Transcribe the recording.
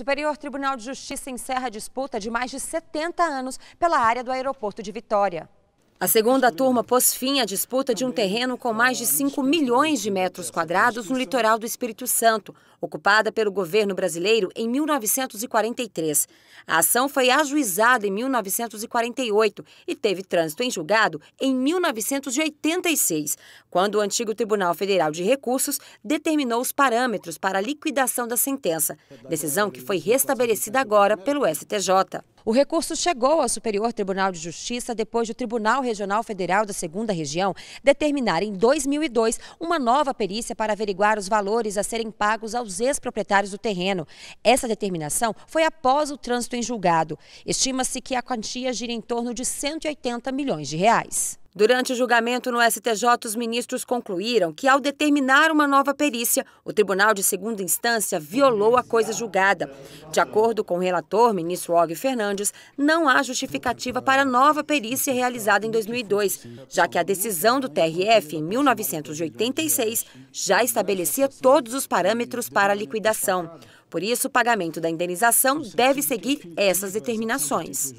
Superior Tribunal de Justiça encerra a disputa de mais de 70 anos pela área do aeroporto de Vitória. A segunda turma pôs fim à disputa de um terreno com mais de 5 milhões de metros quadrados no litoral do Espírito Santo, ocupada pelo governo brasileiro em 1943. A ação foi ajuizada em 1948 e teve trânsito em julgado em 1986, quando o antigo Tribunal Federal de Recursos determinou os parâmetros para a liquidação da sentença, decisão que foi restabelecida agora pelo STJ. O recurso chegou ao Superior Tribunal de Justiça depois do Tribunal Regional Federal da Segunda Região determinar em 2002 uma nova perícia para averiguar os valores a serem pagos aos ex-proprietários do terreno. Essa determinação foi após o trânsito em julgado. Estima-se que a quantia gira em torno de 180 milhões de reais. Durante o julgamento no STJ, os ministros concluíram que, ao determinar uma nova perícia, o Tribunal de Segunda Instância violou a coisa julgada. De acordo com o relator, ministro Og Fernandes, não há justificativa para a nova perícia realizada em 2002, já que a decisão do TRF, em 1986, já estabelecia todos os parâmetros para a liquidação. Por isso, o pagamento da indenização deve seguir essas determinações.